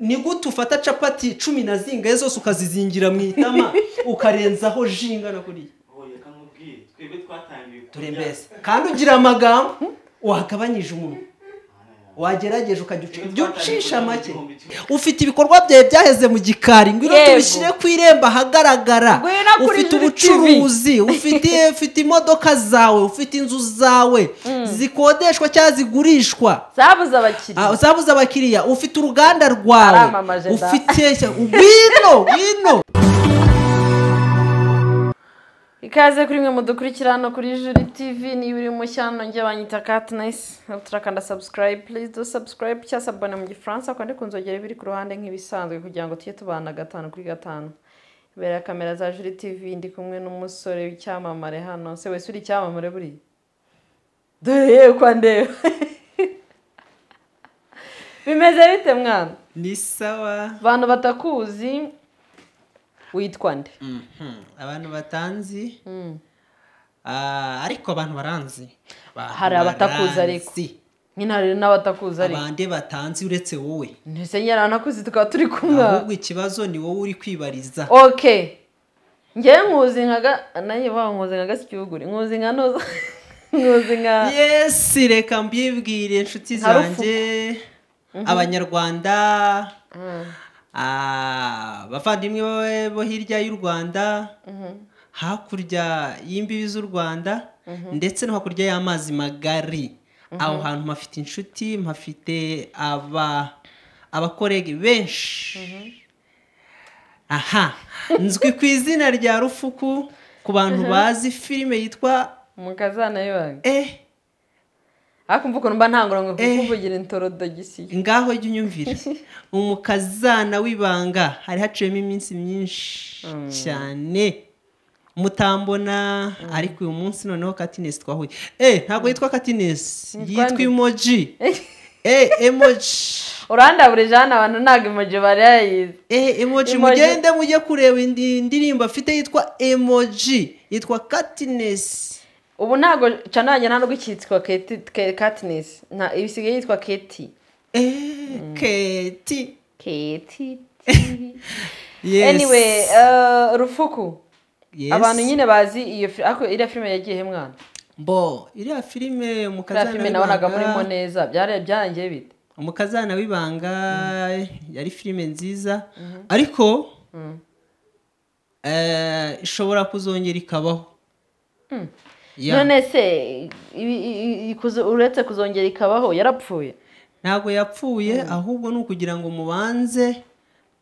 ni gute ufata capati cumi na zingaye zose ukazizingira mu itama ukarenzaho jingana kuriya twebwe kandi ugira amagambo wagabanyije umunwa wagerageje ukajya ucisha make ufite ibikorwa byawe byaheze mu gikari ngo tubishyire ku irembo ahagaragara ufite ubucuruzi ufite imodoka zawe ufite inzu zawe mm. zikodeshwa cyangwa zigurishwa ah, zabuze abakiriya ufite uruganda rwawe ufite wino wino ikaze kuri mwe mudukurikira hano kuri juri tivi niba uri mushya hano njye banyita katinesi turakanda sabusikarayibe purize do sabusikarayibe cyangwa abone mu gifaransa kandi nzogera biri ku ruhande nk'ibisanzwe kugira ngo tujye tubana gatanu kuri gatanu imbere ya kamera za juri tivi ndi kumwe n'umusore w'icyamamare hano se wese uri icyamamare buriya dore yewe kwa ndeba bimeze bite mwana ni sawa abantu batakuzi witwa nde mhm. abantu batanzi hmm. ah, ariko abantu baranzi hari abatakuza ariko nyine hari ariko abandi batanzi uretse wowe ntese nyine aranakuzi tukaba turi kumwe ahubwo ikibazo ni wowe uri kwibariza oke ngewe nkuzi nkaga nayo baho nkuzi nka gasikiyuguri nkuzi nka noza nkuzi nka yesi reka mbibwire inshuti zanjye mhm. abanyarwanda hmm. abavandimwe ah, bo hirya y'u rwanda mhm. hakurya y'imbibi z'u rwanda mhm. ndetse no hakurya y'amazi magari mhm. aho hantu mpafite inshuti mpafite aba abakorege benshi aha nzwi ku izina rya rufuku ku bantu bazi filime yitwa mukazana yoga eh ariko mvuga numva ntangurango kukuvugira eh. intoro dogisiye ngaho jya unyumvira umukazana w'ibanga hari haciyemo iminsi myinshi mm. cyane mutambona mm. ariko uyu munsi noneho katinesi twahuye eee eh, ntabwo mm. yitwa katinesi yitwa imoji eee eh, emoji urandabure jana abantu ntabwo emoji barayizi eee emoji mugende mujye kureba indirimbo afite yitwa emoji yitwa katinesi ubu ntabwo canaranye nta nubwo ikitwa katinesi ibisigaye yitwa keti eh, mm. keti keti anyway uh, rufuku abantu nyine bazi iyo iriya filime yagiyeho mwana bo iriya filime umukazana filime nabonaga murimo neza byarangiye bite umukazana w'ibanga mm. yari filime nziza mm-hmm. ariko mm. eh, ishobora kuzongera ikabaho none se uretse kuzongera ikabaho yarapfuye ntabwo yapfuye hmm. ahubwo ni ukugira ngo mubanze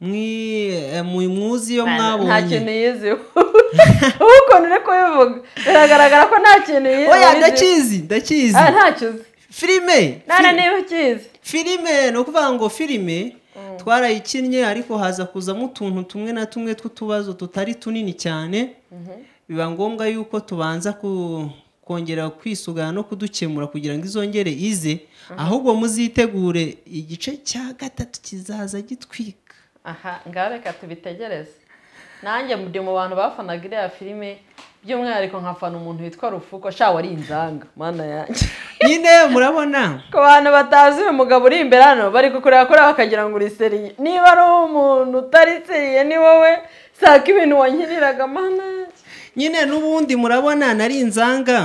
eh, mwuzi iyo mwabonye nta kintu yiziho ubu ukuntu uri kubivuga biragaragara ko nta kintu yiziho oya ndakizi ndakizi ah, ntacyo uzi filime nana niba ukizi filime ni ukuvuga ngo filime hmm. twarayikinnye ariko haza kuzamo utuntu tumwe na tumwe tw'utubazo tutari tunini cyane mhm. biba ngombwa yuko tubanza ku kongera kwisugana no kudukemura kugira ngo izongere ize ahubwo muzitegure igice cya gatatu kizaza gitwika aha ngaho reka tubitegereze nanjye ndi mu bantu bafanaga iriya filime by'umwihariko nkafana umuntu witwa rufuko shawa ari inzanga mana yanjye nyine murabona ku bantu batazi uyu mugabo uri imbere hano bari kukureba kuri bakagira ngo uriseriye niba ari umuntu utariseriye ni wowe saka ibintu wanyiriraga mana nyine n'ubundi murabona nari inzanga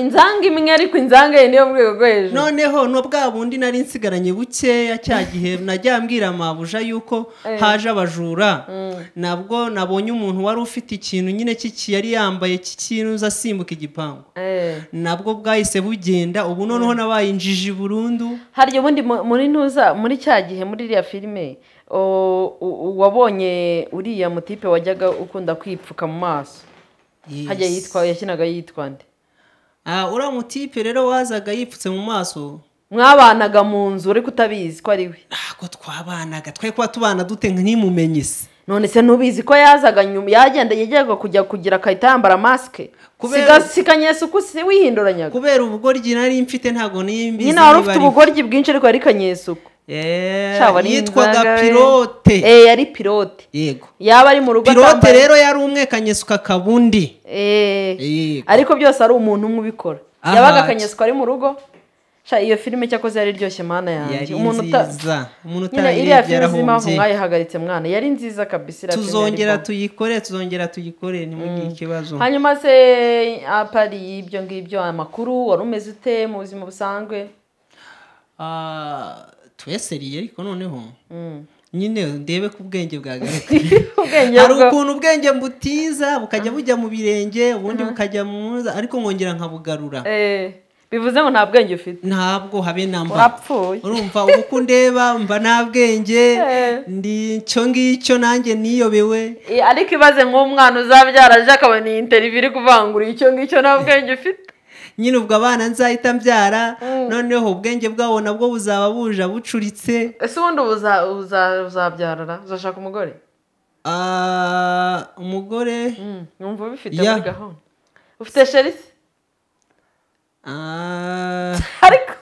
inzanga imwe ariko inzanga ye niyo mu rwo hejuru noneho no bwa bundi nari nsigaranye bukeya cya gihe najya mbwira mabuja yuko eh. haje abajura mm. nabwo nabonye umuntu wari ufite ikintu nyine yari yambaye cy'ikintu asimbuka igipangu eh. nabwo bwahise bugenda ubu noneho mm. nabaye injiji burundu Harya ubundi muri ntuza muri cya gihe muri iriya filime wabonye uriya mutipe wajyaga ukunda kwipfuka mu maso hajya yitwa yakinaga yitwa nde ah, uriya mutipe rero wazaga yipfutse mu maso mwabanaga mu nzu uri utabizi ko ari we ntabwo ah, twabanaga twari kuba tubana dute ntimumenye se none se ntubizi ko yazaga nyuma yagenda yajyaga kujya kugira agahita yambara masike sikanyesuku si wihinduranya kubera ubugoryi nari mfite ntabwo nimba nyine wari ufite ubugoryi bwinshi ariko ari kanyesuku yitwaga pirote yari pirote yego yaba ari mu rugo pirote rero yari umwe kanyeswa kabundi ariko byose ari umuntu umwe ubikora yabaga kanyeswa ari mu rugo iyo filime cyakoze yari iryoshye mwana yanjye umuntu iriya filime uzi impamvu mwayihagaritse mwana yari nziza kabisi tuzongera tuyikore tuzongera tuyikore ntimugire ikibazo hanyuma se apari y'ibyo ngibyo amakuru wari umeze ute mu buzima busanzwe tweseriye ariko noneho mm. nyine ndebe ku bwenge bwagaruka hari ukuntu ubwenge mbutiza bukajya mm. bujya mu birenge ubundi mm. bukajya mu muza ariko nkongera nkabugarura eh, bivuze ngo nta bwenge ufite ntabwo habe namba wapfuye urumva uko ndeba mba nta bwenge eh. ndi cyo ngicyo nanjye niyobewe eh, ariko ibaze nk'umwana uzabyara aje akabona iyi interiviyo kuvangura icyo ngicyo nta bwenge ufite nyine ubwo abana nzahita mbyara mm. noneho ubwenge bwabo nabwo buzaba buje bucuritse ese ubundi uzabyarara uzashaka umugore ah, umugore mm, numva ubifite muri gahunda ufite sherisi ah.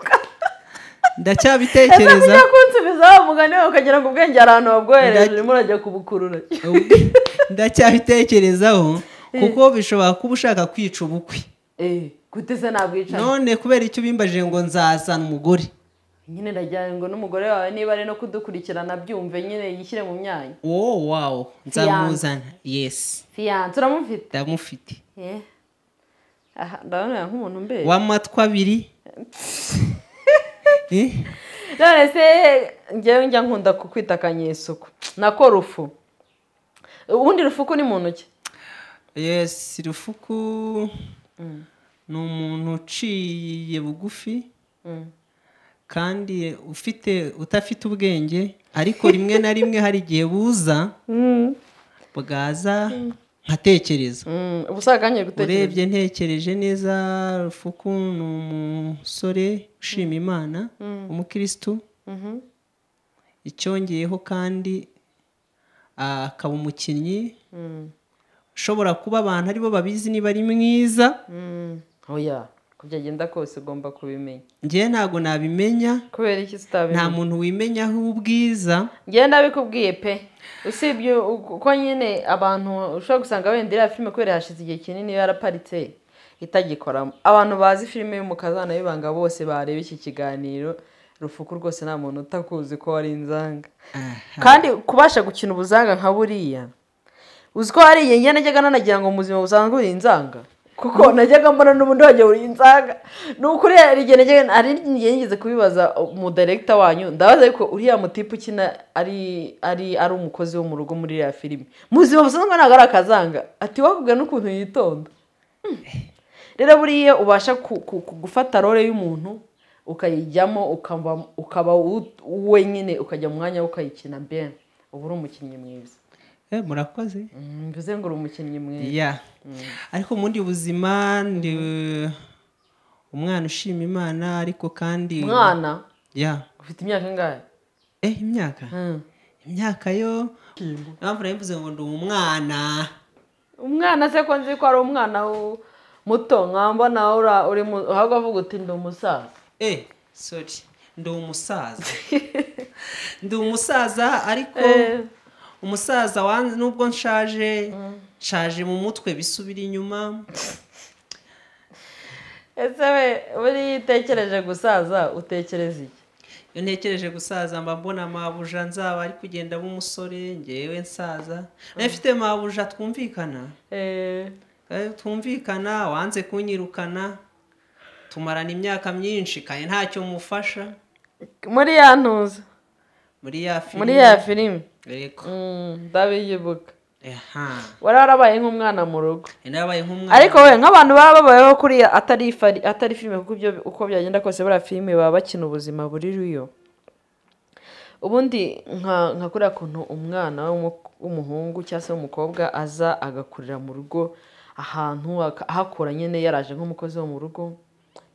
ndacyabitekereza ese kunsubiza wa mugani wawe ukagira ngo ubwenge ahantu wabwohereje urimo urajya kubukurura ndacyabitekerezaho eh. kuko bishobora kuba ushaka kwica ubukwe eh. gute se nabwicara none kubera icyo ubimbaje ngo nzazana umugore nyine ndagira ngo n'umugore wawe niba ari no kudukurikirana byumve nyine yishyire mu myanya oh, wowe wawo nzamuzana yesi fiyanse uramufite ndamufite eh. ndabona nk'umuntu mbere w'amatwi abiri eh? none se ngewe njya nkunda kukwita akanyesuku na korufu ubundi rufuku ni mu ntoki yesi rufuku mm. ni umuntu uciye bugufi mm. kandi ufite utafite ubwenge ariko rimwe na rimwe hari igihe buza mm. bwaza mm. nkatekereza urebye ntekereje neza rufuku ni umusore ushima imana umukirisitu mm-hmm. icyongeyeho kandi akaba umukinnyi ushobora kuba abantu aribo babizi niba ari mwiza ntoya ko byagenda kose ugomba kubimenya ngewe ntabwo nabimenya kubera iki nta muntu wimenya ubwiza ngewe nabikubwiye pe usibye uko nyine abantu ushobora gusanga wenda iriya filime kubera hashize igihe kinini yaraparitse itagikoramo abantu bazi filime y'umukazana y'ibanga bose bareba iki kiganiro rufuku rwose nta muntu utakuzi ko wari inzanga kandi kubasha gukina ubuzanga nka buriya uzi ko hari igihe njye najyaga nanagira ngo mu buzima busanzwe uri inzanga kuko najyaga mbona n'ubundi wagiye buri nsaga ni ukuri hari igihe ngeze kubibaza umudaregita wanyu ndabaza ariko uriya mutipe ukina ari ari ari umukozi wo mu rugo muri iriya filime mu buzima busanzwe ntabwo ari akazanga ati wakubwira n'ukuntu yitonda hmm. rero buriya ubasha gufata role y'umuntu ukayijyamo ukaba wenyine ukajya mu mwanya wo ukayikina mbere uba uri umukinnyi mwiza Eh, murakoze mvuze mm, ngo uri umukinnyi mwiza ariko mu bundi buzima ndi uh, umwana ushima imana ariko kandi umwana ya ufite imyaka ingahe eh imyaka imyaka yo mpamvu nabivuze ngo ndi umwana umwana se ko nzi ko ari umwana muto nkambona uri mu ahubwo avuga uti ndi umusaza eh sori ndi umusaza ndi umusaza ariko eh. umusaza nubwo nshaje nshaje mu mutwe bisubira inyuma ese we buriya utekereje gusaza utekereza iki iyo ntekereje gusaza mba mbona mabuja nzaba ari kugenda nk'umusore ngewe nsaza nawe mm. mfite mabuja twumvikana eh. Eh, twumvikana wanze kunyirukana tumarana imyaka myinshi kandi ntacyo mufasha muri ya ntuza muri ya firime ndabiyibuk mm, wari warabaye nk'umwana mu rugo ariko we nk'abantu baba babayeho kuriya atari filime kuko ibyo uko byagenda kose buriya filime baba bakina ubuzima buri ruyo ubundi nka kuriya kuntu umwana w'umuhungu cyangwa se w'umukobwa aza agakurira mu rugo ahantu ahakura nyine yaraje nk'umukozi wo mu rugo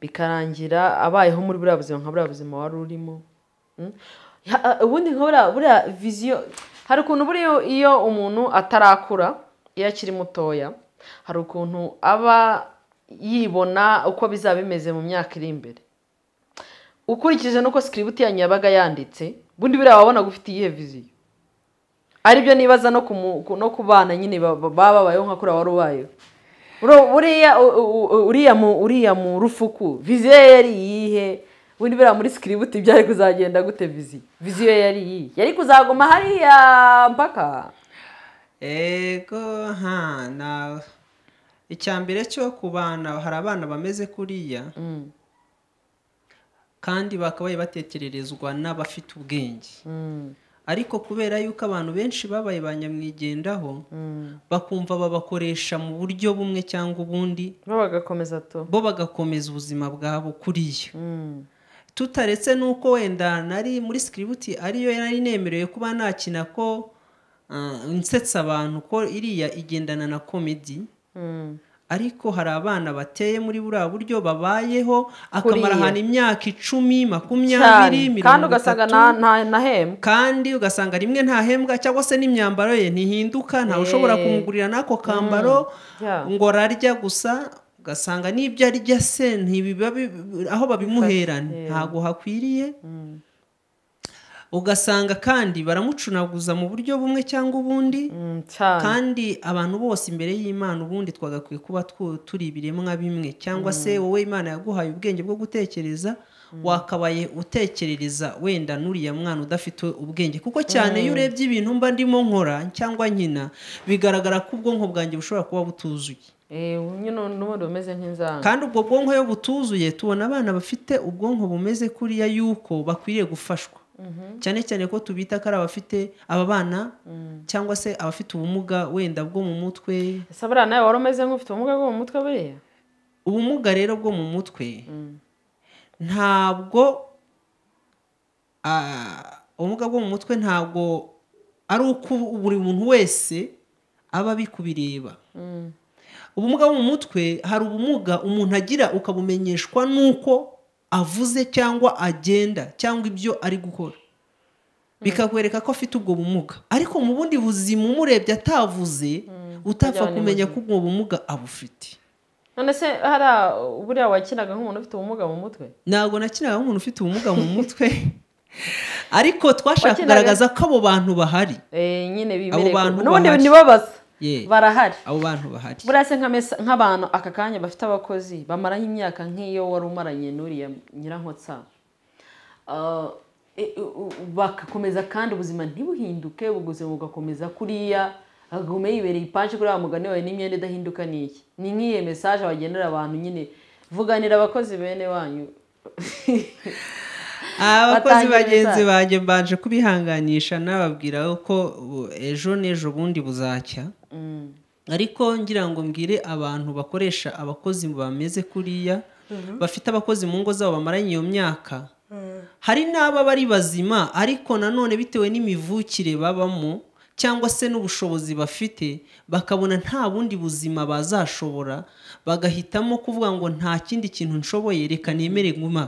bikarangira abayeho muri buriya buzima nka buriya buzima wari urimo mm? ubundi nka buriya viziyo hari ukuntu buriya iyo umuntu atarakura iyo akiri mutoya hari ukuntu aba yibona uko bizaba bimeze mu myaka iri imbere ukurikije n'uko sikiributi yanyu yabaga yanditse ubundi buriya wabona gufite iyihe viziyo aribyo nibaza no ku bana nyine baba babayeho nka kuriya wari ubayeho uriya uriya mu rufuku viziyo yari iyihe ubundi buriya muri sikiributi byari kuzagenda gute vizi viziyo yari iyi yari kuzaguma hariya mpaka ego hano icya mbere cyo ku bana hari abana bameze kuriya mm. kandi bakabaye batekererezwa n'abafite ubwenge mm. ariko kubera yuko abantu benshi babaye ba nyamwigendaho mm. bakumva babakoresha mu buryo bumwe cyangwa ubundi bo bagakomeza ubuzima bwabo kuriya tutaretse n'uko wenda nari muri sikiributi ariyo nari nemerewe kuba nakina ko eh, nsetsa abantu ko iriya igendana na komedi hmm. ariko hari abana bateye muri buriya buryo babayeho ahantu imyaka icumi makumyabiri mirongo itatu kandi ugasanga rimwe ntahembwa cyangwa se n'imyambaro ye ntihinduka ntawe ushobora kumugurira n'ako kambaro hmm. ngo ararya gusa ugasanga n'ibyo arya se ntibiba aho babimuhera ntabwo hakwiriye mm. ugasanga kandi baramucunaguza mu buryo bumwe cyangwa ubundi mm, kandi abantu bose imbere y'imana ubundi twagakwiye kuba turi ibiremwa bimwe cyangwa mm. se wowe imana yaguhaye ubwenge bwo gutekereza wakabaye utekerereza wenda n'uriya mwana udafite ubwenge kuko cyane iyo urebye ibintu mba ndimo nkora cyangwa nkina bigaragara ko ubwonko bwanjye bushobora kuba butuzuye Eh, n'ubundi bumeze nk'inzara kandi ubwo bwonko iyo butuzuye tubona abana bafite ubwonko bumeze kuriya yuko bakwiriye gufashwa mhm. cyane cyane ko tubita ko ari abafite aba bana mm. cyangwa se abafite ubumuga wenda bwo mu mutwe sabura nawe wari umeze nk'ufite ubumuga bwo mu mutwe buriya ubumuga rero bwo mu mutwe mm. ntabwo ubumuga bwo mu mutwe ntabwo ari uko buri muntu wese aba ari ubumuga bwo mu mutwe hari ubumuga umuntu agira ukabumenyeshwa n'uko avuze cyangwa agenda cyangwa ibyo ari gukora mm. bikakwereka ko afite ubwo bumuga ariko mu bundi buzima umurebye atavuze mm. utapfa kumenya ko ubwo bumuga abufite none se hari buriya wakinaga nk'umuntu ufite ubumuga mu mutwe ntabwo nakinaga nk'umuntu ufite ubumuga mu mutwe ariko twashaka kugaragaza ko abo bantu bahari eh, abo bantu bahari nibo basa barahari abo bantu bahari burase nk'abantu aka kanya bafite abakozi bamaranye imyaka nk'iyo wari umaranye n'uriya nyirankotsa eh, bagakomeza kandi ubuzima ntibuhinduke ubuzima bugakomeza kuriya agume yibereye ipanshi kuri wa mugani wawe n'imyenda idahinduka ni iki ni nk'iyo mesaje bagenera abantu nyine vuganira abakozi bene wanyu abakozi bagenzi banjye mbanje kubihanganisha nababwira ko ejo n'ejo bundi buzacya ariko ngira ngo mbwire abantu bakoresha abakozi bameze kuriya mhm. bafite abakozi mu ngo zabo bamaranye iyo myaka mhm. hari n'aba bari bazima ariko nanone bitewe n'imivukire babamo cyangwa se n'ubushobozi bafite bakabona nta bundi buzima bazashobora bagahitamo kuvuga ngo nta kindi kintu nshoboye reka nemere nguma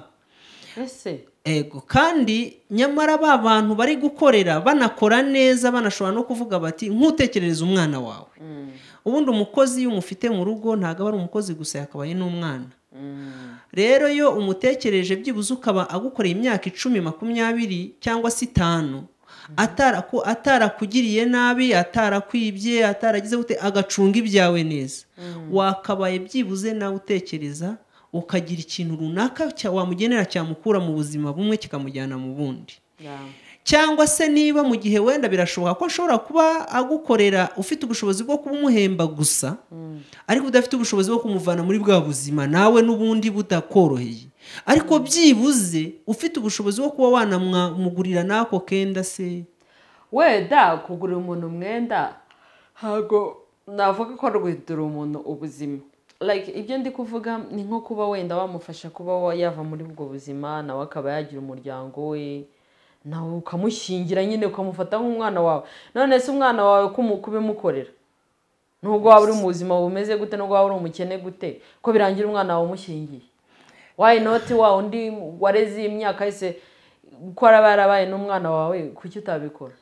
kandi nyamara ba bantu bari gukorera banakora neza banashobora no kuvuga bati nk'utekerereza umwana wawe mm. ubundi umukozi iyo umufite mu rugo ntabwo aba ari umukozi gusa yakabaye n'umwana mm. rero iyo umutekereje byibuze ukaba agukoreye imyaka icumi makumyabiri cyangwa se itanu mm. atarakugiriye nabi atarakwibye ataragize gute agacunga ibyawe neza wakabaye byibuze nawe utekereza ukagira ikintu runaka wamugenera cyamukura mu buzima bumwe kikamujyana mu bundi cyangwa se niba mu gihe wenda birashoboka ko ashobora kuba agukorera ufite ubushobozi bwo kumuhemba gusa mm. ariko udafite ubushobozi bwo kumuvana muri bwa buzima nawe n'ubundi butakoroheye ariko mm. byibuze ufite ubushobozi bwo kuba wanamugurira n'ako kenda se wenda kugurira umuntu umwenda ntabwo navuga ko rwindura umuntu ubuzima like ibyo ndi kuvuga ni nko kuba wenda wamufasha kuba yava muri ubwo buzima nawe akaba yagira umuryango we nawe ukamushyingira nyine ukamufata nk'umwana wawe none se umwana wawe kubimukorera nubwo waba uri mu buzima bumeze gute nubwo waba uri umukene gute ko birangira umwana wawe umushyingiye wayi noti wa undi wareze imyaka myaka yose ko araba yarabaye n'umwana wawe kuki utabikora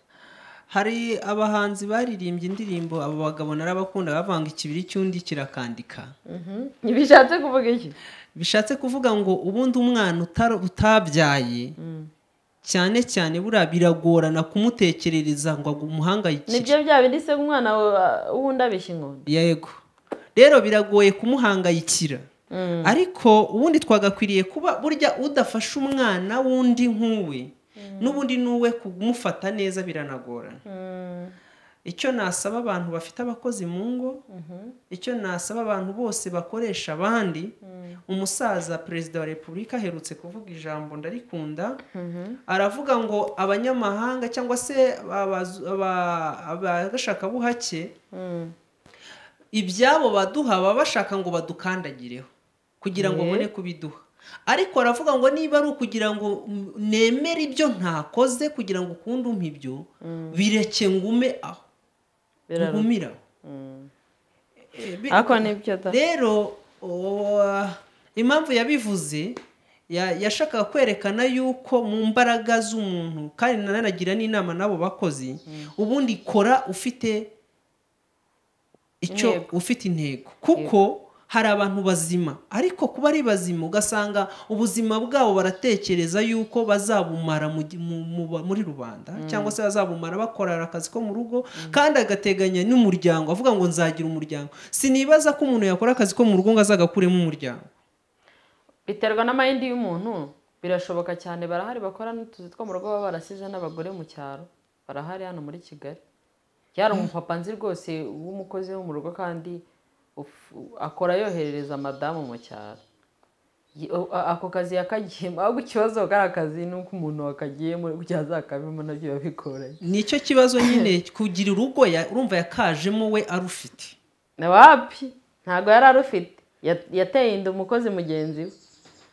hari abahanzi baririmbye indirimbo abo bagabo narabakunda bavanga ikibiri cy'undi kirakandika mm-hmm. bishatse kuvuga iki bishatse kuvuga ngo ubundi umwana utabyaye mm. cyane cyane buriya biragorana kumutekerereza ngo umuhangayikire nibyo bya bindi se umwana wundi abeshya ingondo yego rero biragoye kumuhangayikira mm. ariko ubundi twagakwiriye kuba burya udafashe umwana wundi nk'uwe Mm. n'ubundi n'uwe kumufata neza biranagorana mm. icyo nasaba abantu bafite abakozi mu ngo mm-hmm. icyo nasaba abantu bose bakoresha abandi mm. umusaza perezida wa repubulika aherutse kuvuga ijambo ndarikunda mm-hmm. aravuga ngo abanyamahanga cyangwa se buhake ibyabo baduha baba bashaka ngo badukandagireho kugira ngo babone kubiduha ariko aravuga ngo niba ari ukugira ngo nemere ibyo ntakoze kugira ngo ukunde umpe ibyo mm. bireke ngume aho ngumire aho mm. eh, rero impamvu yabivuze yashakaga kwerekana yuko mu mbaraga z'umuntu kandi nananagira n'inama n'abo bakozi mm. ubundi kora ufite icyo ufite intego kuko hari abantu bazima ariko kuba ari bazima ugasanga ubuzima bwabo baratekereza yuko bazabumara muri rubanda mm. cyangwa se bazabumara bakorera akazi ko mu rugo kandi agateganya n'umuryango avuga ngo nzagira umuryango sinibaza ko umuntu yakora akazi ko mu rugo ngo azagakuremo umuryango biterwa n'amayindi y'umuntu birashoboka cyane barahari bakora n'utuzi two mu rugo baba barasize n'abagore mu cyaro barahari hano muri kigali yari eh? umupapa nzi rwose w'umukozi wo mu rugo kandi akora yoherereza madamu mu cyaro ako kazi yakagiyemo ahubwo ikibazo kari akazi nuko umuntu wakagiyemo kugira akabemo nabyo biba nicyo kibazo nyine kugira urugo urumva yakajemo we arufite wapi ntabwo yari arufite yateye inda umukozi mugenzi we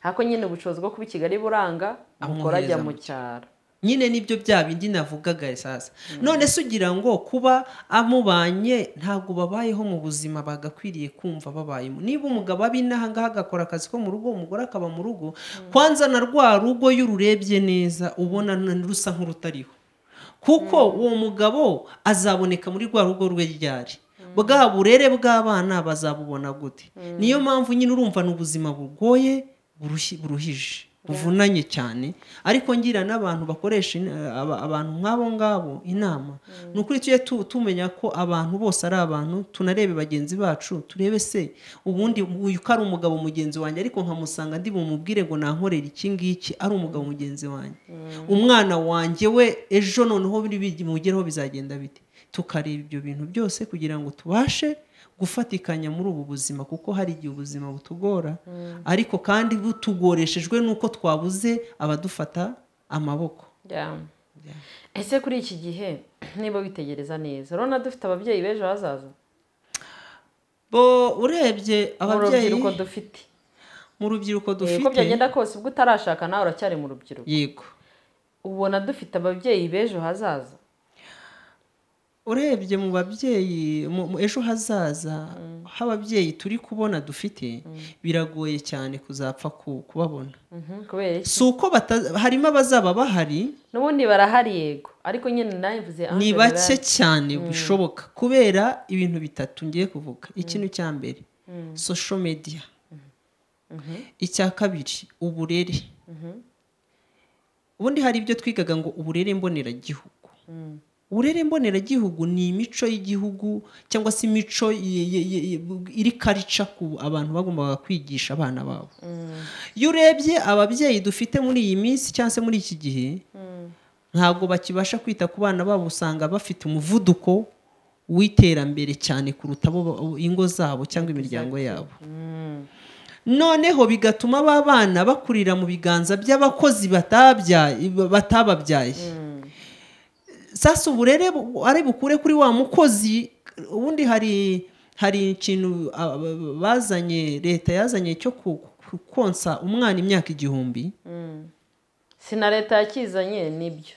ariko nyine ubushobozi bwo kuba i kigali buranga umukora ajya mu cyaro nyine nibyo bya indi navugaga sasa mm. none se ugira ngo kuba amubanye ntabwo babayeho mu buzima bagakwiriye kumva babayemo niba umugabo abi n'ahangaha agakora akazi ko mu rugo umugore akaba mu rugo mm. kwanza na rwa rugo iyo ururebye neza ubona rusa nk'urutariho kuko mm. uwo mugabo azaboneka muri rwa rugo rwe ryari bwa burere bw'abana bazabubona gute niyo mpamvu nyine urumva ni ubuzima bugoye buruhije buvunanye cyane ariko ngira n'abantu bakoresha eh, abantu nk'abo ngabo inama mm. ni ukuri tujye tumenya ko abantu bose ari abantu tunarebe bagenzi bacu turebe se ubundi uyu ko ari umugabo mugenzi wanjye ariko nkamusanga ndi bumubwire ngo nankorere iki ngiki ari umugabo mugenzi wanjye mm. umwana wanjye we ejo noneho biri bimugereho bizagenda bite tukareba ibyo bintu byose kugira ngo tubashe gufatikanya muri ubu buzima kuko hari igihe ubuzima butugora mm. ariko kandi butugoreshejwe n'uko twabuze abadufata amaboko ese kuri iki gihe niba witegereza neza urabona dufite ababyeyi b'ejo hazaza bo urebye ababyeyi urubyiruko dufite mu rubyiruko dufite uko byagenda kose ubwo utarashaka nawe uracyari mu rubyiruko yego ubona dufite ababyeyi b'ejo hazaza urebye mu babyeyi ejo hazaza mm. h'ababyeyi turi kubona dufite mm. biragoye cyane kuzapfa kubabona mm-hmm. si uko harimo abazaba bahari n'ubundi barahari yego ariko nyine nabivuze ni bake cyane mm. bishoboka kubera ibintu bitatu ngiye kuvuga ikintu cya mbere sosho mediya mm-hmm. mm-hmm. icya kabiri uburere ubundi hari ibyo twigaga ngo uburere mboneragihugu uburere mboneragihugu ni imico y'igihugu cyangwa se imico iri karica ku abantu bagombaga kwigisha abana babo mm. iyo urebye ababyeyi dufite muri iyi minsi cyangwa se muri iki gihe mm. ntabwo bakibasha kwita ku bana babo usanga bafite umuvuduko w'iterambere cyane kuruta ingo zabo cyangwa imiryango yabo mm. noneho bigatuma ba bana bakurira mu biganza by'abakozi batababyaye sasa ubu ari bukure kuri wa mukozi ubundi hari hari ikintu bazanye leta yazanye cyo konsa umwana imyaka igihumbi mm. si na leta yakizanye nibyo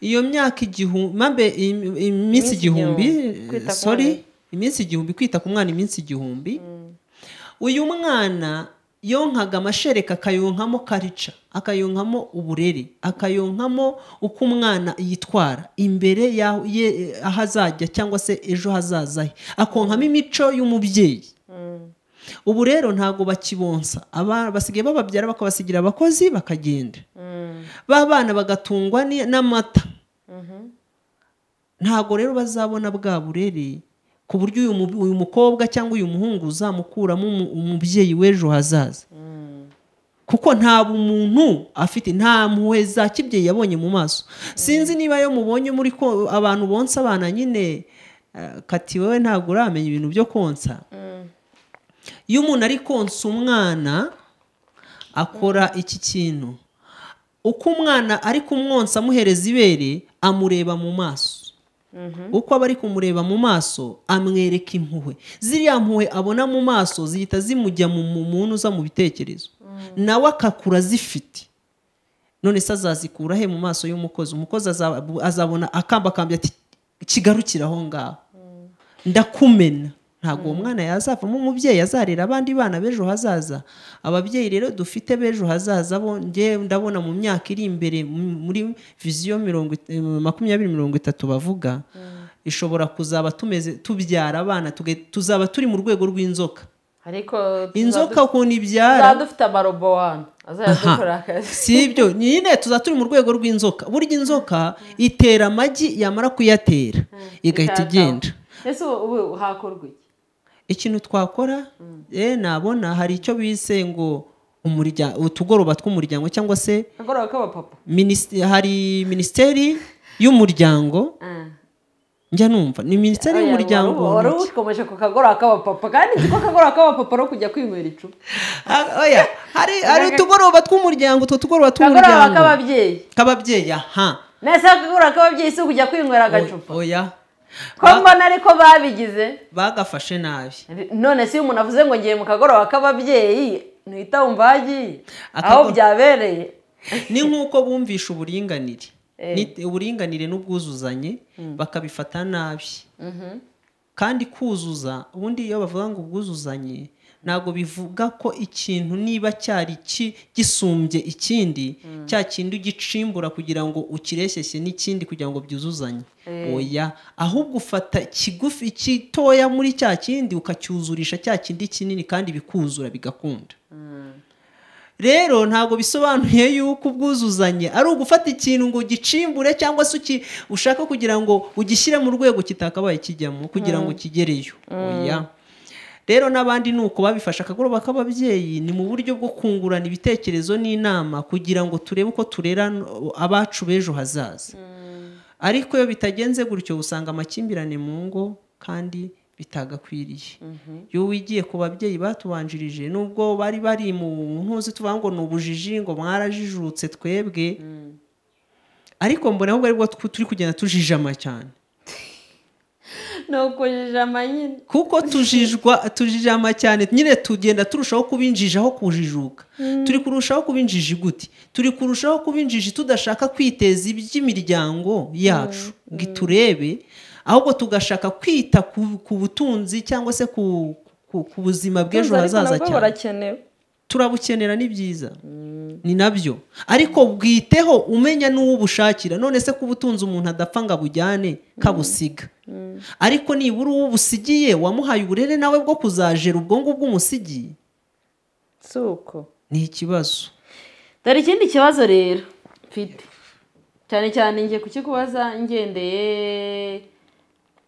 iyo myaka igihumbi mabe iminsi igihumbi sori iminsi igihumbi kwita ku mwana iminsi igihumbi mm. uyu mwana yonkaga amashereka akayonkamo karica akayonkamo uburere akayonkamo uko umwana yitwara imbere ye ahazajya cyangwa se ejo hazaza he akonkamo imico y'umubyeyi mm. ubu rero ntabwo bakibonsa basigaye bababyara bakabasigira abakozi bakagenda mm. ba bana bagatungwa n'amata mm-hmm. ntabwo rero bazabona bwa burere ku buryo uyu mukobwa cyangwa uyu muhungu uzamukuramo umubyeyi w'ejo hazaza mm. kuko nta bumuntu afite nta mpuhwe za kibyeyi yabonye mu maso sinzi mm. niba yo mubonye muri ko abantu bonsa abana nyine eh, kati wowe ntabwo uramenya ibintu byo konsa mm. iyo umuntu ari konsa umwana akora iki kintu uko umwana ari kumwonsa amuhereza ibere amureba mu maso Mm-hmm. uko aba ari kumureba mu maso amwereka impuhwe ziriya mpuhwe abona mu maso zihita zimujya mu muntu uza mu bitekerezo mm. nawe akakura zifite none se azazikura he mu maso y'umukozi umukozi azabona akambakambye ati kigarukire aho ngaho mm. ndakumena ntabwo mm. uwo mwana yazavamo umubyeyi azarera abandi bana b'ejo hazaza ababyeyi rero dufite b'ejo hazaza bo ndabona mu myaka iri imbere muri viziyo eh, makumyabiri mirongo itatu bavuga mm. ishobora kuzaba tumeze tubyara abana tuzaba turi mu rwego rw'inzoka inzoka ukuntu ibyara dufite amarobowani si ibyo nyine tuza turi mu rwego rw'inzoka burya inzoka mm. itera amagi yamara kuyatera igahita igenda ese ubu hakorwa iki ikintu twakora eh, nabona hari icyo bise ngo utugoroba tw'umuryango cyangwa se hari minisiteri y'umuryango ah. njya numva ni minisiteri y'umuryango wari ukomeje ku kagoroba k'abapapa kandi nzi ko akagoroba k'abapapa ari ukujya kwinywera icupa hari utugoroba tw'umuryango utwo tugoroba tw'umuryango k'ababyeyi k'ababyeyi aha nese akagoroba k'ababyeyi si ukujya kwinywera agacupa ko mbona ariko babigize bagafashe nabi none si umuntu avuze ngo ngiye mu kagoroba k'ababyeyi ntihita wumva hagiye aho byabereye ni nk'uko bumvisha uburinganire eh. uburinganire n'ubwuzuzanye mm. bakabifata nabi mm-hmm. kandi kuzuza ubundi iyo bavuga ngo ubwuzuzanye ntabwo bivuga ko ikintu niba cyari gisumbye ikindi mm. cya kindi ugicimbura kugira ngo ukireshyeshye n'ikindi kugira ngo byuzuzanye eh. oya ahubwo ufata kigufi gitoya muri cya kindi ukacyuzurisha cya kindi kinini kandi bikuzura bigakunda mm. rero ntabwo bisobanuye yuko ubwuzuzanye ari ugufata ikintu ngo ugicimbure cyangwa se ushaka kugira ngo ugishyire mu rwego kitakabaye kijyamo kugira ngo mm. kigereyo oya rero n'abandi ni uko babifashe akagoroba k'ababyeyi ni mu buryo bwo kungurana ibitekerezo n'inama kugira ngo turebe uko turera abacu b'ejo hazaza mm. ariko iyo bitagenze gutyo usanga amakimbirane mu ngo kandi bitagakwiriye mm-hmm. iyo wigiye ku babyeyi batubanjirije nubwo bari bari mu ntuzi tuvuga ngo ni ubujiji ngo mwarajijutse twebwe mm. ariko mbona ahubwo aribwo turi kugenda tujijama cyane ni ukujijama kuko tujijwa tujijama cyane nyine tugenda turushaho kubinjijaho kujijuka mm. turi kurushaho kubinjiji gute turi kurushaho kubinjiji tudashaka kwiteza iby'imiryango yacu ngo mm. mm. iturebe ahubwo tugashaka kwita ku butunzi cyangwa se ku buzima bw'ejo hazaza cyane turabukenera ni byiza mm. ni nabyo ariko bwiteho umenya n'uwo ubushakira none se ko ubutunzi umuntu adapfa ngo abujyane mm. kabusiga mm. ariko nibura uwo ubusigiye wamuhaye uburere nawe bwo kuzajera ubwo ngubwo umusigiye ni ikibazo dore ikindi kibazo rero mfite cyane cyane ngiye kukikubaza ngendeye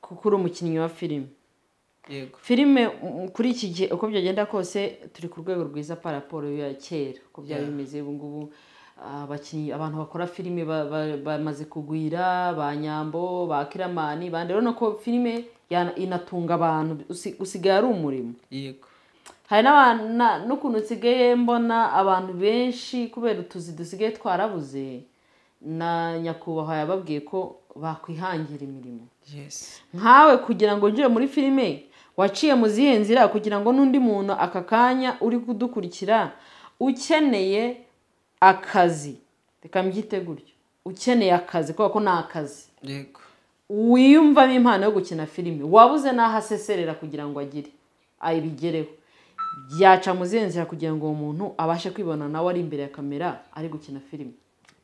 kuri umukinnyi wa filime filime mm, mm, kuri iki gihe uko byagenda kose turi ku rwego rwiza paraporo ya kera uko byaba bimeze ubu ngubu ah, abantu bakora filime bamaze kugwira ba nyambo ba kiramani bandi urabona ko filime inatunga abantu usigaye ari umurimo hari nabana n'ukuntu nsigaye mbona abantu benshi kubera utuzi dusigaye twarabuze na nyakubahwa yababwiye ko bakwihangira imirimo nkawe kugira ngo njye muri filime waciye mu zihe nzira kugira ngo n'undi muntu aka kanya uri kudukurikira ukeneye akazi reka mbyite gutyo ukeneye akazi kubera ko ni akazi wiyumvamo impano yo gukina filime wabuze n'aho aseserera kugira ngo agire ayibigereho byaca mu zihe nzira kugira ngo uwo muntu abashe kwibona nawe ari imbere ya kamera ari gukina filime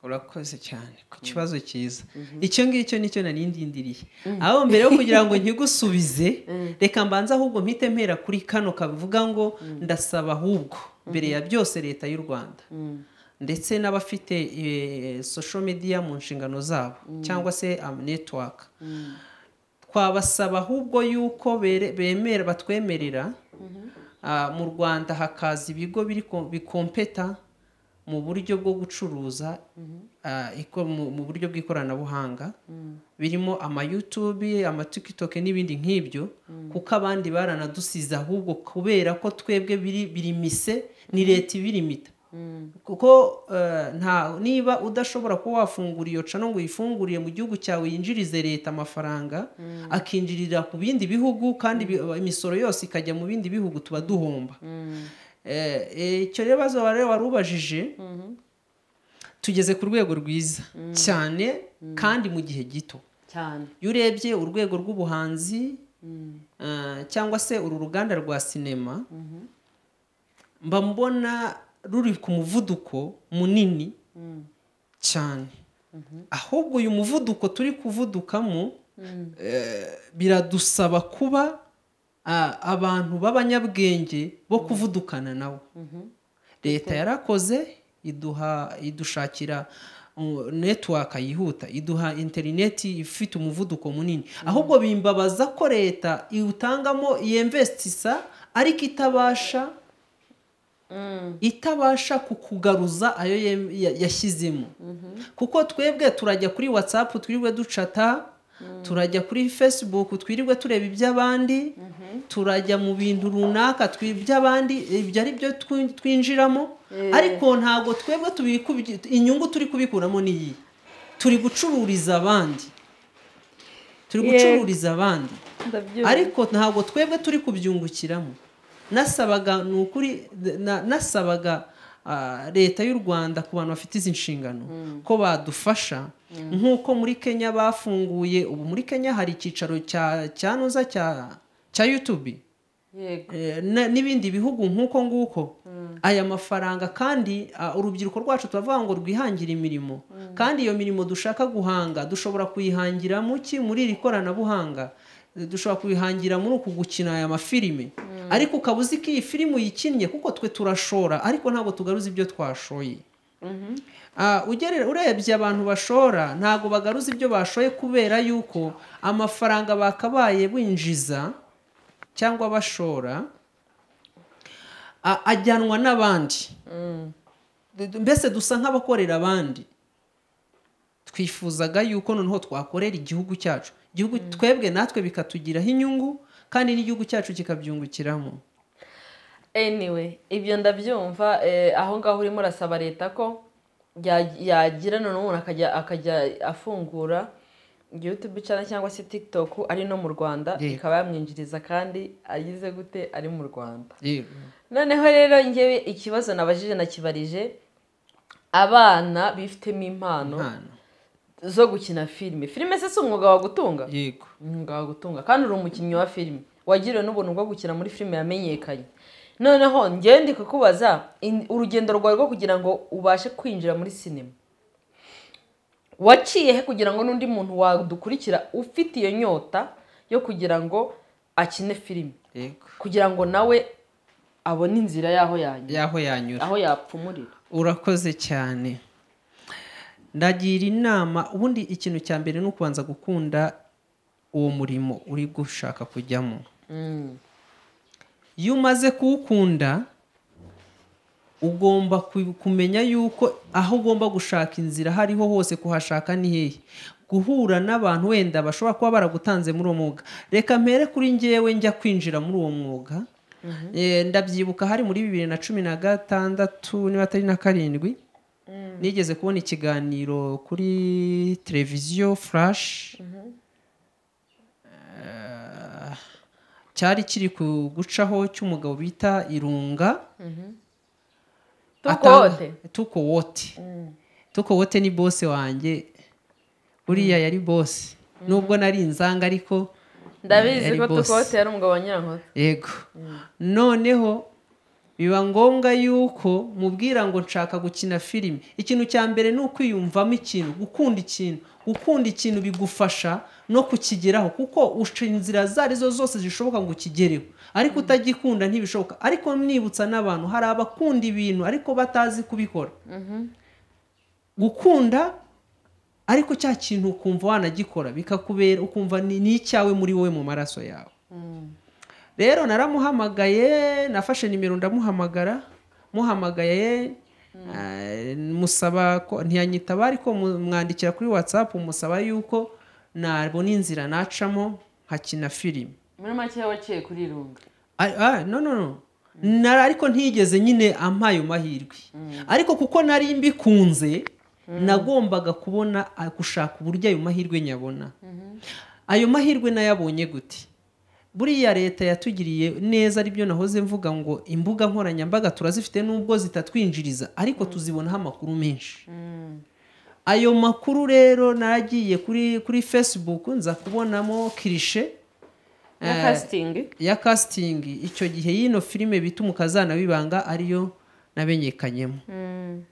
urakoze cyane ku mm. kibazo cyiza mm-hmm. icyo ngicyo nicyo narindindiriye mm. aho mbere yo kugira ngo nkigusubize mm. reka mbanza ahubwo mpite mpera kuri kano kavuga ngo ndasaba ahubwo mbere ya mm-hmm. byose leta y'u rwanda ndetse n'abafite eh, sosho mediya mu nshingano zabo cyangwa se um, netiwaka twabasaba ahubwo yuko bemera batwemerera mm-hmm. uh, mu rwanda hakaza ibigo biri bikompeta mu buryo bwo gucuruza mm-hmm. uh, mu buryo bw'ikoranabuhanga mm. birimo amayutube amatikitoke n'ibindi nk'ibyo mm. kuko abandi baranadusize ahubwo kubera ko twebwe birimise ni mm-hmm. leta ibirimita mm. kuko uh, niba udashobora kuba wafungura iyo cano ngo uyifunguriye mu gihugu cyawe yinjirize leta amafaranga akinjirira ku bindi bihugu kandi imisoro yose ikajya mu bindi bihugu tuba duhomba Eh, eh, icyo kibazo wari ubajije mhm. tugeze ku rwego rwiza mm. cyane mm. kandi mu gihe gito cyane iyo urebye urwego rw'ubuhanzi mm. eh, cyangwa se uru ruganda rwa sinema mhm. mba mbona ruri ku muvuduko munini cyane mhm. ahubwo uyu muvuduko turi kuvudukamo biradusaba kuba abantu b'abanyabwenge bo kuvudukana nawe mm-hmm. leta yarakoze iduha idushakira um, netiwaka yihuta iduha interineti ifite umuvuduko munini mm-hmm. ahubwo bimbabaza ko leta iwutangamo yemvesitisa ariko itabasha mm. itabasha kukugaruza ayo yashyizemo mm-hmm. kuko twebwe turajya kuri watsapu twiriwe ducata turajya kuri facebook twirirwa tureba iby'abandi mhm. turajya mu bintu runaka iby'abandi ibyo ari byo twinjiramo eh. ariko ntabwo twebwe inyungu turi kubikuramo n'iyi turi gucururiza abandi turi eh. gucururiza abandi ariko ntabwo twebwe turi kubyungukiramo nasabaga ni ukuri nasabaga Ah, leta y'u rwanda ku bantu bafite izi nshingano mm. ko badufasha mm. nk'uko muri kenya bafunguye ubu muri kenya hari icyicaro cya nuza cya yutubi eh, n'ibindi bihugu nk'uko nguko mm. aya mafaranga kandi ah, urubyiruko rwacu turavuga ngo rwihangira imirimo kandi iyo mirimo dushaka guhanga dushobora kuyihangira muki muri iri koranabuhanga dushobora kubihangira muri uku gukina aya mafilime ariko ukaba uzi ko iyi filime uyikinnye kuko twe turashora ariko ntabwo tugaruza ibyo twashoye mhm. ah, urebye abantu bashora ntabwo bagaruza ibyo bashoye kubera yuko amafaranga bakabaye winjiza cyangwa bashora ah, ajyanwa n'abandi mm. mbese dusa nk'abakorera abandi twifuzaga yuko noneho twakorera igihugu cyacu igihugu mm. twebwe natwe bikatugiraho inyungu kandi n'igihugu cyacu kikabyungukiramo anyway ibyo ndabyumva eh, aho ngaho urimo urasaba leta ko yagira none akajya akajya afungura yutube cyane cyangwa se tikitoku ari no mu rwanda ikaba yamwinjiriza kandi agize gute ari mu rwanda noneho rero ngewe ikibazo nabajije nakibarije abana bifitemo impano zo gukina filime filime se si umwuga wagutunga yego umwuga wagutunga kandi uri umukinnyi wa filime wagiriwe n'ubuntu bwo gukina muri filime yamenyekanye noneho ngende kukubaza urugendo rwawe rwo kugira ngo ubashe kwinjira muri sinema waciye he kugira ngo n'undi muntu wadukurikira ufite iyo nyota yo kugira ngo akine filime kugira ngo nawe abone inzira y'aho yanyura aho yapfumurira urakoze cyane ndagira inama ubundi ikintu cya mbere ni ukubanza gukunda uwo murimo uri gushaka kujyamo mm. iyo umaze kuwukunda ugomba kumenya yuko aho ugomba gushaka inzira aho ariho hose kuhashaka ni hehe guhura n'abantu wenda bashobora kuba baragutanze muri uwo mwuga reka mpere kuri ngewe njya kwinjira muri uwo mwuga mm-hmm. eh, ndabyibuka hari muri bibiri na cumi na gatandatu niba atari na karindwi Mm. nigeze kubona ikiganiro kuri televiziyo furashi eh, cyari kiri gucaho cy'umugabo bita irunga tuko wote tuko mm. ni bose wanjye uriya mm. yari bose nubwo nari inzanga ariko ndabizi ko tuko yari umugabo wa nyirankota yego noneho biba ngombwa yuko mubwira ngo nshaka gukina filime ikintu cya mbere ni ukwiyumvamo ikintu gukunda ikintu gukunda ikintu bigufasha no kukigeraho kuko usha inzira izo zo zose zishoboka ngo ukigereho ariko utagikunda ntibishoboka ariko nibutsa n'abantu hari abakunda ibintu ariko batazi kubikora gukunda ariko cya kintu ukumva wanagikora bikakubera ukumva ni icyawe muri wowe mu maraso yawe mm. rero naramuhamagaye nafashe nimero ndamuhamagara muhamagaye eh, musaba ko ntiyanyitaba ariko mwandikira kuri watsapu musaba yuko nabona inzira nacamo nkakina filime muri make waciye kuri irunga ah, ah, no no no ariko ntigeze nyine ampayo mahirwe mm. ariko kuko nari mbikunze mm. nagombaga kubona gushaka uburyo ayo mahirwe nyabona mm-hmm. ayo mahirwe nayabonye gute buriya leta yatugiriye neza aribyo nahoze mvuga ngo imbuga nkoranyambaga turazifite n'ubwo zitatwinjiriza ariko mm. tuzibonaho amakuru menshi mm. ayo makuru rero nagiye kuri kuri facebook nza kubonamo kirishe ya kasitingi eh, icyo gihe y'ino filime bita umukazana w'ibanga ariyo nabenyekanyemo. Mm.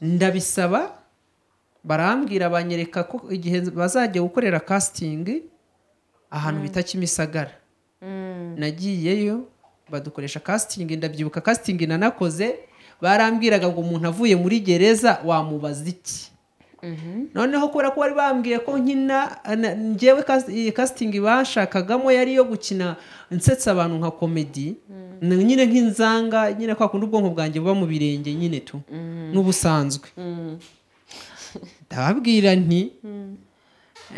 ndabisaba barambwira banyereka ko igihe bazajya gukorera kasitingi ahantu hmm. bita kimisagara hmm. nagiyeyo badukoresha kasitingi ndabyibuka kasitingi nanakoze barambwiraga ngo umuntu avuye muri gereza wamubaza iki mm-hmm. noneho kubera ko bari bambwiye ko nkina ngewe kasitingi bashakagamo yari iyo gukina nsetsa abantu nka komedi mm. nyine nk'inzanga nyine kwa kundi ubwonko bwanjye buba mu birenge nyine tu mm. n'ubusanzwe mm. ndababwira nti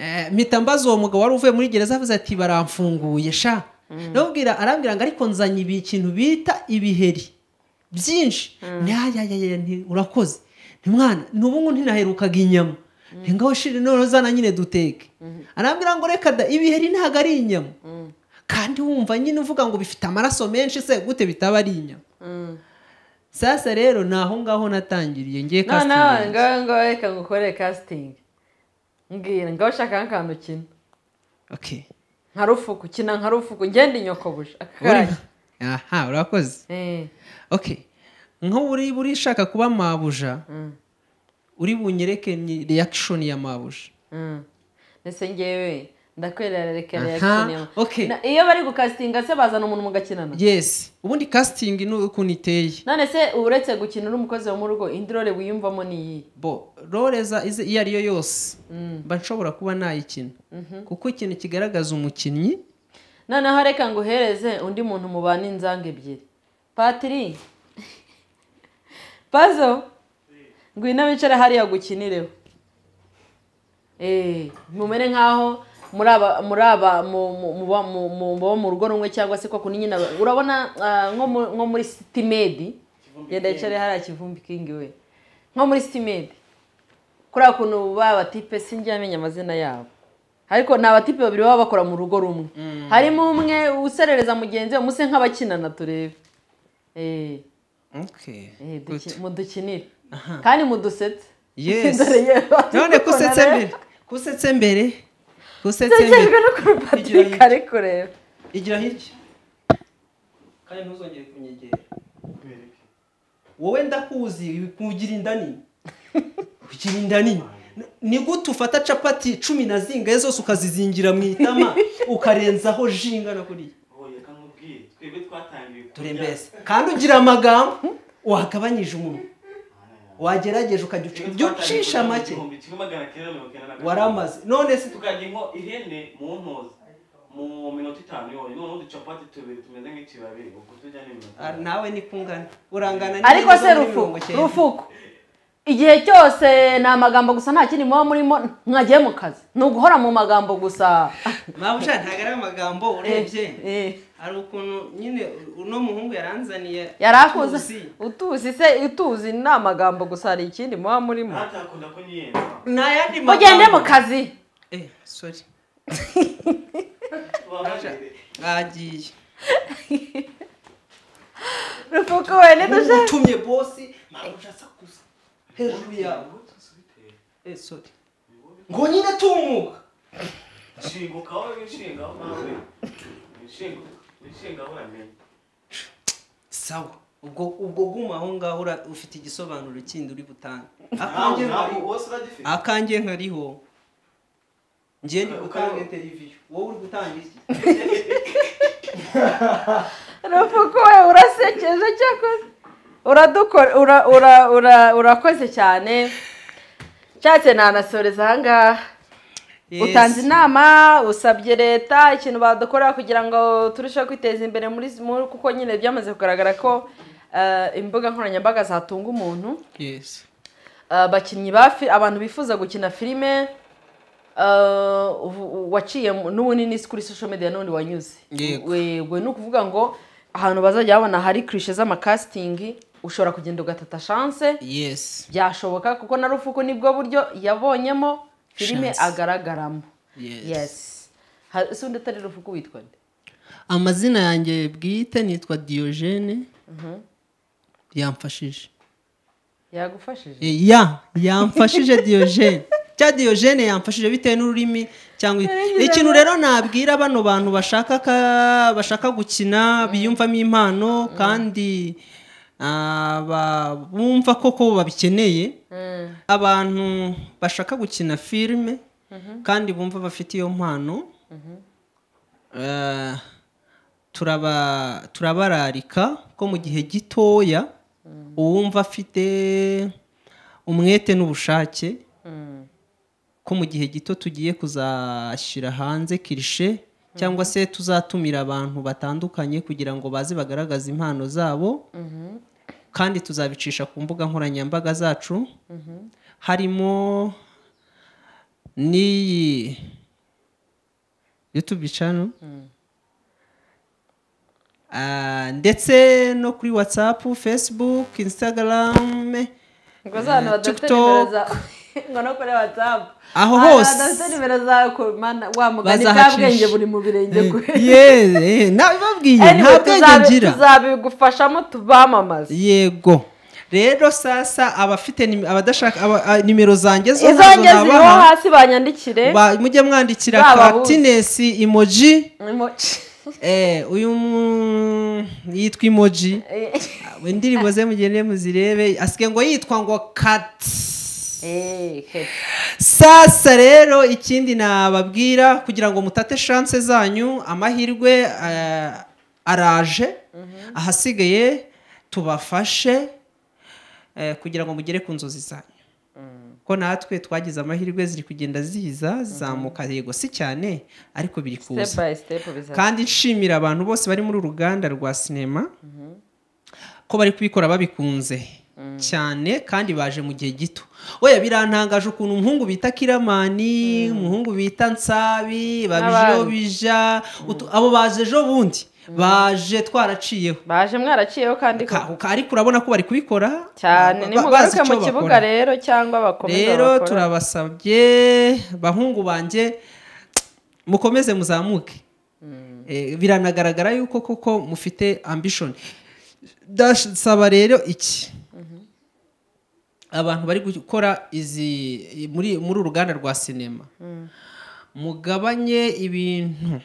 Eh, mpita mbaza uwo mugabo wari uvuye muri gereza avuze ati baramfunguye sha mm. ndababwira arambwira ngo ariko nzanye ibi ikintu bita ibiheri byinshi mm. urakoze ntimwana n'ubu ntinaherukaga inyama mm. ntingaho shiri none zana nyine duteke arambwira ngo reka da ibiheri ntabwo ari inyama kandi wumva nyine uvuga ngo bifite amaraso menshi se gute bitaba ari inyama sasa rero ni aho ngaho natangiriye ngiye kasitingi reka ngukore kasitingi mbwira ngaho ushaka nk'akantu ukina nka rufuku kina nka rufuku ngende inyokobuja akanya aha urakoze eh. nk'ubu uri ushaka kuba mabuja mm. uri bunyereke reyakishoni ya mabuja mm. ndetse ngewe ndakwera reka reaction okay. iyo bari gukasinga se bazana umuntu mugakinana yes ubundi casting ni ukuntu iteye none se uretse gukina uri umukozi wo mu rugo indi role wiyumvamo ni iyi bo role iyo ari yo yose mba mm. nshobora kuba nayikina mhm. kuko ikintu kigaragaza umukinnyi noneho reka ngo uhereze undi muntu mubana inzanga ebyiri patiri pazo ngwino wicare hariya gukinireho eee eh, mumere nkaho muri aba muri aba mu rugo rumwe cyangwa se koko nyine urabona ah, nko muri sitimedi genda yicare hariya kivumbi kingi we nko muri sitimedi kuriya kuntu abatipe sinjya amenya amazina yabo ariko ni abatipe babiri baba bakora mu rugo rumwe mm. harimo umwe userereza mugenzi we muse nk'abakinana turebe eh. Eh, mudukinire kandi mudusetse none ko usetse mbere twusetsejwe no kurupatirika ari kureba igira hirya kandi ntuzongere kunyegera wowe ndakuzi kugira inda nini kugira inda nini ni gute ufata capati cumi na zingaye zose ukazizingira mu itama ukarenzaho ji ingana kuriya dore kandi ugira amagambo wagabanyije umuntu wagerageje ukajya ucisha make waramaze none se tukajyamo ihene mu ntozi mu minota itanu yonyine noneho uducapati tubiri tumeze nk'ikibabi ubwo tujya n'iminota nawe niko ungana urangana ariko se rufuku rufuku igihe cyose ni amagambo gusa nta kindi muba murimo mwagiye mu kazi ni uguhora mu magambo gusa mpamvu ushaka ntabwo ari amagambo urebye eh, eh. hari ukuntu nyine uno muhungu yaranzaniye yarakuze utuzi se utuzi ni amagambo gusa hari ikindi muba murimo mugende mu kazi eee eh, sori bagiye rufukuwe ntidushake utumye bosi ntabwo ushatse gusa hejuru yawe ngo nyine tumuka sawa ubwo guma aho ngaho ufite igisobanuro kindi uri butange akange nkariho njye ni wowe uri gutanga iki urasekeje cyakoze urakoze cyane cyatse ntanasoreza ahangaha utanze inama usabye leta ikintu badukorera kugira ngo turusheho kwiteza imbere muri kuko nyine byamaze kugaragara ko eh, imbuga nkoranyambaga zatunga umuntu eh, abakinnyi abantu bifuza gukina filime eh, waciye n'ubunini kuri social media n'ubundi wanyuze ni ukuvuga ngo ahantu bazajya babona hari kirishe z'amakasitingi ushobora kugenda ugatata shanse byashoboka kuko na rufuku nibwo buryo yabonyemo filime agaragaramo yesi si undi utari rufuku witwa nde amazina yanjye bwite nitwa diyogene mhm. yamfashije yagufashije eh, ya yamfashije diyogene cya diyogene yamfashije bitewe n'ururimi cyangwa ikintu rero nabwira bano bantu bashaka bashaka gukina mm. biyumvamo impano mm. kandi bumva koko babikeneye hmm. abantu bashaka gukina filime mhm. kandi bumva bafite iyo mpano mhm. eh, turabararika ko mu gihe gitoya hmm. uwumva afite umwete n'ubushake hmm. ko mu gihe gito tugiye kuzashyira hanze kirishe cyangwa se tuzatumira abantu batandukanye kugira ngo baze bagaragaze impano zabo kandi tuzabicisha ku mbuga nkoranyambaga zacu harimo n'iyi yutube cano ah, ndetse no kuri watsapu fesibuke insitagaramu ngo ngo no kuri watsapu aho ah, hose dufite nimero zawe ku wa mugani bwa bwenge buri mu birenge bwe yeee nta bwenge ngira tuzabigufashamo tubamamaze yego rero sasa abafite abadashaka nimero zanjye zo izanjye ziriho hasi banyandikire mujye mwandikira katinesi imoji eh, uyu yitwa imoji indirimbo eh. ah, ze mugende muzirebe asigaye ngo yitwa ngo kati sasa rero ikindi nababwira kugira ngo mutate shanse zanyu amahirwe eh, araje mhm. ahasigaye tubafashe eh, kugira ngo mugere ku nzozi zanyu mm. ko natwe twagize amahirwe ziri kugenda ziza zamuka mhm. yego si cyane ariko biri kuza kandi nshimira abantu bose bari muri uruganda rwa sinema mhm. ko bari kubikora babikunze Mm. cyane kandi baje mu gihe gito oya birantangaje ukuntu umuhungu bita kiramani mm. umuhungu bita nsabi babijobija mm. abo baje ejo bundi baje twaraciyeho baje mwaraciyeho kandi ariko urabona ko bari kubikora cyane nimugaruke mu kibuga rero cyangwa bakomeza rero turabasabye bahungu banjye mukomeze muzamuke eh, biranagaragara yuko koko mufite ambishoni ndasaba rero iki abantu bari gukora izi muri uru ruganda rwa sinema hmm. mugabanye ibintu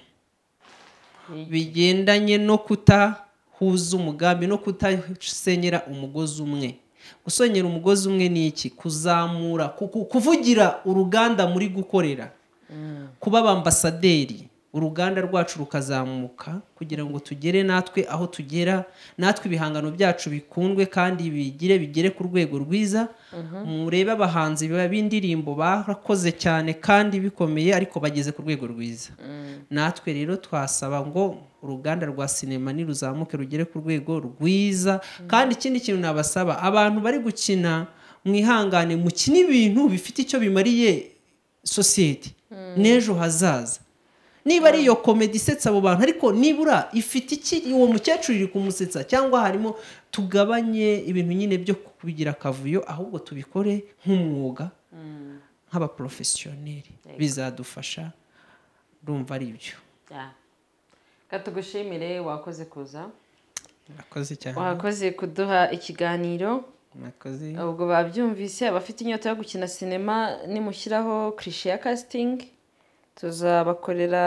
bigendanye no kutahuza umugambi no kutasenyera umugozi umwe gusenyera umugozi umwe ni iki kuzamura kuvugira uruganda muri gukorera hmm. kuba abambasaderi uruganda rwacu rukazamuka kugira ngo tugere natwe aho tugera natwe ibihangano byacu bikundwe kandi bigire bigere ku rwego rwiza mhm. murebe abahanzi b'indirimbo barakoze cyane kandi bikomeye ariko bageze ku rwego rwiza mm. natwe rero twasaba ngo uruganda rwa sinema niruzamuke rugere ku rwego rwiza mm. kandi ikindi kintu nabasaba abantu bari gukina mwihangane mukine ibintu bifite icyo bimariye sosiyete mm. n'ejo hazaza niba ari iyo komedi isetsa abo bantu ariko nibura ifite iki uwo mukecuru iri kumusetsa cyangwa harimo tugabanye ibintu nyine byo kubigira akavuyo ahubwo tubikore nk'umwuga hmm. nk'abaporofesiyoneri bizadufasha rumva ari byo katugushimire wakoze kuza wakoze kuduha ikiganiro ubwo babyumvise abafite inyota yo gukina sinema nimushyiraho kirishe ya kasitingi tuzabakorera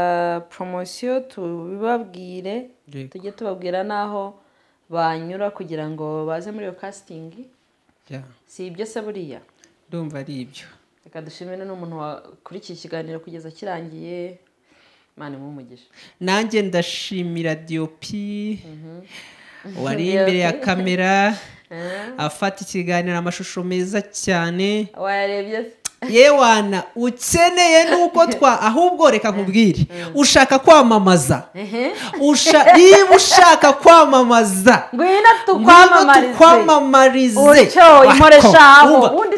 poromosiyo tubibabwire tujye tubabwira n'aho banyura kugira ngo baze muri iyo kasitingi si ibyo se buriya ndumva ari ibyo reka dushimire n'umuntu kuri iki kiganiro kugeza kirangiye mani umugisha nanjye ndashimira diyopi mm-hmm. wari imbere ya kamera eh? afata ikiganiro amashusho meza cyane wayarebye se yewana ukeneye nuko twa ahubwo reka nkubwire eh, eh. ushaka kwamamaza niba ushaka kwamamaza ngwino tukwamamarize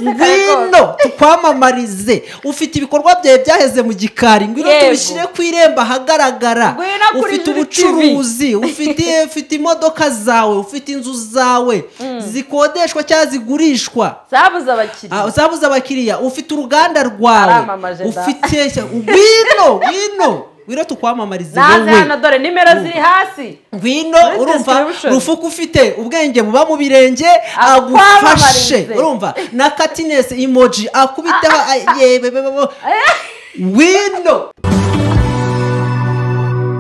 ngwino tukwamamarize ufite ibikorwa byawe byaheze mu gikari ngwino tubishyire ku irembo ahagaragara ufite ubucuruzi ufite imodoka zawe ufite inzu zawe mm. zikodeshwa cyangwa zigurishwa zabuze abakiriya ah, ufite uruganda rwawe ufite ngwino ngwino ngwino tukwamamarize wowe dore nimero ziri hasi ngwino urumva rufuka ufite ubwenge buba mu birenge ah, agufashe urumva na katinesi imoji akubiteho yewe wino